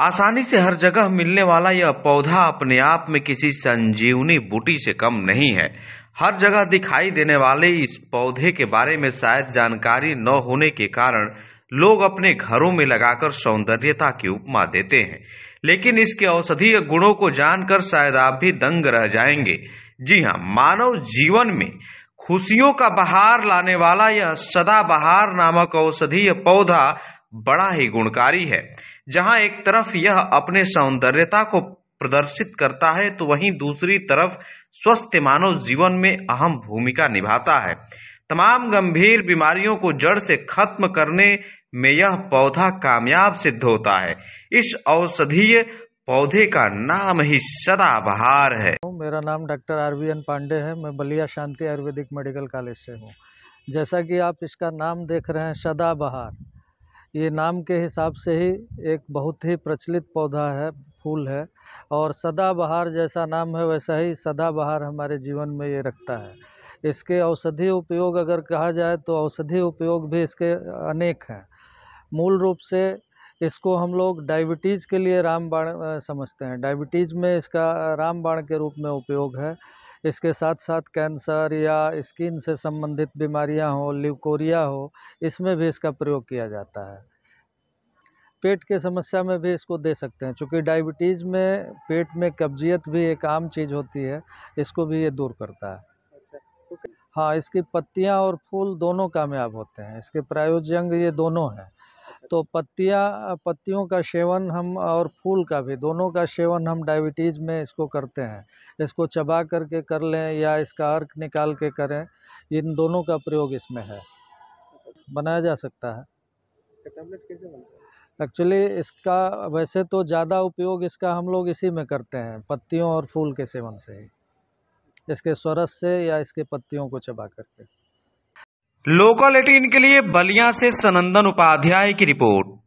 आसानी से हर जगह मिलने वाला यह पौधा अपने आप में किसी संजीवनी बूटी से कम नहीं है हर जगह दिखाई देने वाले इस पौधे के बारे में शायद जानकारी न होने के कारण लोग अपने घरों में लगाकर सौंदर्यता की उपमा देते हैं लेकिन इसके औषधीय गुणों को जानकर शायद आप भी दंग रह जाएंगे जी हाँ मानव जीवन में खुशियों का बहार लाने वाला यह सदाबहार नामक औषधीय पौधा बड़ा ही गुणकारी है जहां एक तरफ यह अपने सौंदर्यता को प्रदर्शित करता है तो वहीं दूसरी तरफ स्वस्थ मानव जीवन में अहम भूमिका निभाता है तमाम गंभीर बीमारियों को जड़ से खत्म करने में यह पौधा कामयाब सिद्ध होता है इस औषधीय पौधे का नाम ही सदाबहार है मेरा नाम doctor R V N Pandey है मैं बलिया शांति आयुर्वेदिक मेडिकल कॉलेज से हूँ जैसा कि आप इसका नाम देख रहे हैं सदाबहार ये नाम के हिसाब से ही एक बहुत ही प्रचलित पौधा है फूल है और सदाबहार जैसा नाम है वैसा ही सदाबहार हमारे जीवन में ये रखता है इसके औषधि उपयोग अगर कहा जाए तो औषधि उपयोग भी इसके अनेक हैं मूल रूप से इसको हम लोग डायबिटीज़ के लिए रामबाण समझते हैं डायबिटीज़ में इसका रामबाण के रूप में उपयोग है इसके साथ साथ कैंसर या स्किन से संबंधित बीमारियां हो ल्यूकोरिया हो इसमें भी इसका प्रयोग किया जाता है पेट के समस्या में भी इसको दे सकते हैं क्योंकि डायबिटीज़ में पेट में कब्जियत भी एक आम चीज़ होती है इसको भी ये दूर करता है अच्छा, तो हाँ इसकी पत्तियाँ और फूल दोनों कामयाब होते हैं इसके प्रायोजंग ये दोनों हैं तो पत्तियाँ पत्तियों का सेवन हम और फूल का भी दोनों का सेवन हम डायबिटीज़ में इसको करते हैं इसको चबा करके कर लें या इसका अर्क निकाल के करें इन दोनों का प्रयोग इसमें है बनाया जा सकता है एक्चुअली इसका वैसे तो ज़्यादा उपयोग इसका हम लोग इसी में करते हैं पत्तियों और फूल के सेवन से ही इसके स्वरस से या इसके पत्तियों को चबा करके लोकल एटीन के लिए बलिया से सनंदन उपाध्याय की रिपोर्ट